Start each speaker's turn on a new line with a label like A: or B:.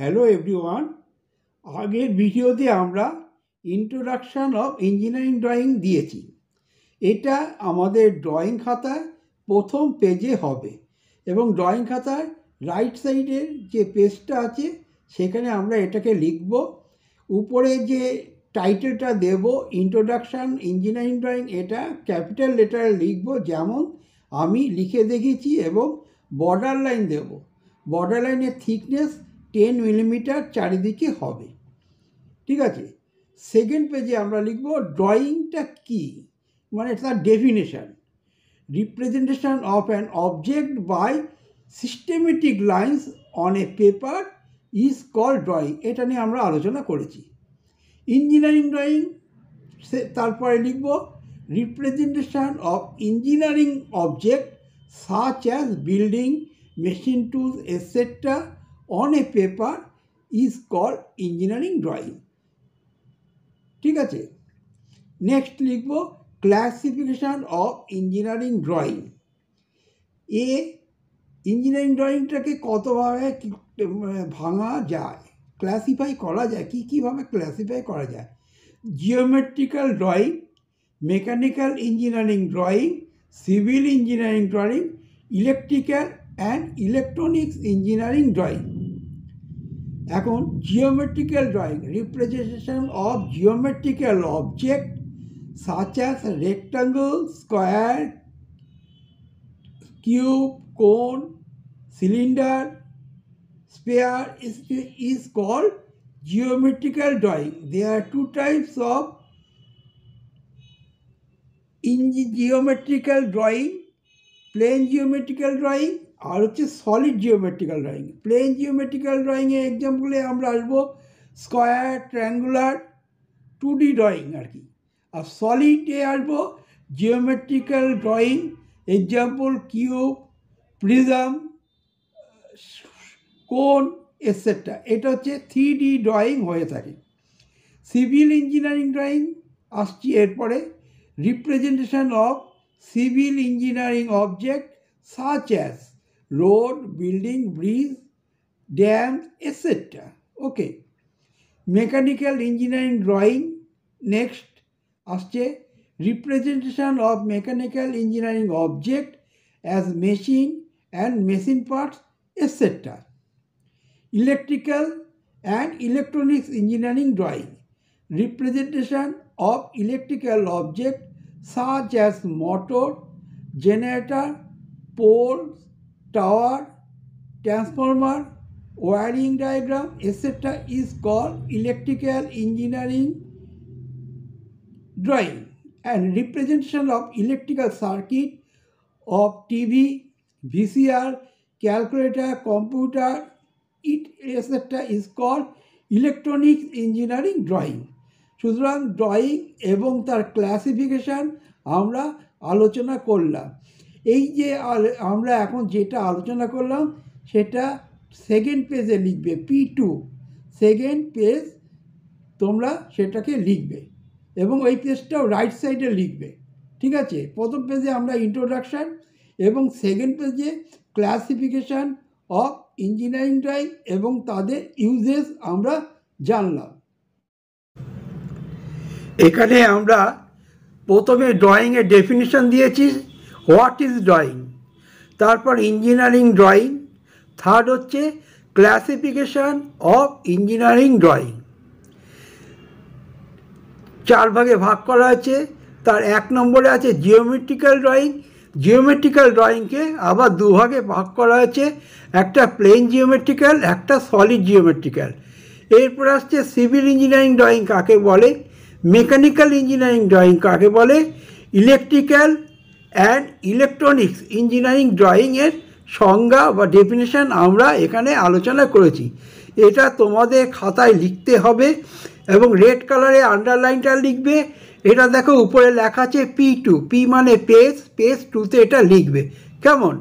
A: Hello everyone আগের ভিডিওতে আমরা ইন্ট্রোডাকশান অফ ইঞ্জিনিয়ারিং ড্রয়িং দিয়েছি এটা আমাদের ড্রয়িং খাতায় প্রথম পেজে হবে এবং ড্রয়িং খাতার রাইট সাইডের যে পেজটা আছে সেখানে আমরা এটাকে লিখব উপরে যে টাইটেলটা দেব ইন্ট্রোডাকশান ইঞ্জিনিয়ারিং ড্রয়িং এটা ক্যাপিটাল লেটার লিখব যেমন আমি লিখে দেখেছি এবং বর্ডার লাইন দেব বর্ডার লাইনের থিকনেস টেন মিলিমিটার চারিদিকে হবে ঠিক আছে সেকেন্ড পেজে আমরা লিখব ড্রয়িংটা কি মানে তার definition representation of an object by systematic lines on a paper is call drawing এটা নিয়ে আমরা আলোচনা করেছি ইঞ্জিনিয়ারিং ড্রয়িং সে তারপরে লিখব representation of engineering object such as building machine tools এসেটটা on a paper is call engineering drawing ঠিক আছে নেক্সট লিখব ক্লাসিফিকেশান অফ ইঞ্জিনিয়ারিং ড্রয়িং এ ইঞ্জিনিয়ারিং ড্রয়িংটাকে কতভাবে ভাঙা যায় ক্লাসিফাই করা যায় কী কীভাবে ক্লাসিফাই করা যায় geometrical drawing mechanical engineering drawing civil engineering drawing electrical and electronics engineering drawing এখন geometrical drawing representation of geometrical object such as rectangle, square, cube, cone, cylinder, sphere is, is called geometrical drawing. There are two types of in geometrical drawing, plane geometrical drawing আর হচ্ছে solid geometrical drawing plane geometrical ড্রয়িংয়ে এক্সাম্পলে আমরা আসবো square triangular two D drawing আর কি আর সলিডে আসবো geometrical drawing example cube prism কোন এসেটটা এটা হচ্ছে থ্রি ডি ড্রয়িং হয়ে থাকে সিভিল ইঞ্জিনিয়ারিং ড্রয়িং আসছি এরপরে representation of civil engineering object such as road, building, bridge, dam, etc. Okay. Mechanical engineering drawing. Next, asche representation of mechanical engineering object as machine and machine parts, etc. Electrical and electronics engineering drawing. Representation of electrical object such as motor, generator, poles, tower transformer wiring diagram etcetera is call electrical engineering drawing and representation of electrical circuit of TV VCR calculator computer it etcetera is call electronics engineering drawing সুতরাং drawing এবং তার classification আমরা আলোচনা করলাম এই যে আমরা এখন যেটা আলোচনা করলাম সেটা সেকেন্ড পেজে লিখবে পি টু সেকেন্ড পেজ তোমরা সেটাকে লিখবে এবং ওই পেজটাও রাইট সাইডে লিখবে ঠিক আছে প্রথম পেজে আমরা ইন্ট্রোডাকশান এবং সেকেন্ড পেজে ক্লাসিফিকেশান অফ ইঞ্জিনিয়ারিং ড্রাইং এবং তাদের ইউজেস আমরা জানলাম এখানে আমরা প্রথমে ড্রয়িংয়ের ডেফিনিশান দিয়েছি হোয়াট ইজ ড্রয়িং তারপর ইঞ্জিনিয়ারিং ড্রয়িং থার্ড হচ্ছে ক্লাসিফিকেশান অফ ইঞ্জিনিয়ারিং ড্রয়িং চার ভাগে ভাগ করা আছে তার এক নম্বরে আছে জিওমেট্রিক্যাল ড্রয়িং জিওমেট্রিক্যাল ড্রয়িংকে আবার দুভাগে ভাগ করা হয়েছে একটা প্লেন জিওমেট্রিক্যাল একটা সলিড জিওমেট্রিক্যাল এরপর আসছে সিভিল ইঞ্জিনিয়ারিং ড্রয়িং কাকে বলে মেকানিক্যাল ইঞ্জিনিয়ারিং ড্রয়িং কাকে বলে ইলেকট্রিক্যাল অ্যান্ড ইলেকট্রনিক্স ইঞ্জিনিয়ারিং ড্রয়িংয়ের সংজ্ঞা বা ডেফিনেশান আমরা এখানে আলোচনা করেছি এটা তোমাদের খাতায় লিখতে হবে এবং রেড কালারে আন্ডারলাইনটা লিখবে এটা দেখো উপরে লেখা আছে পি টু পি মানে পেজ পেজ টুতে এটা লিখবে কেমন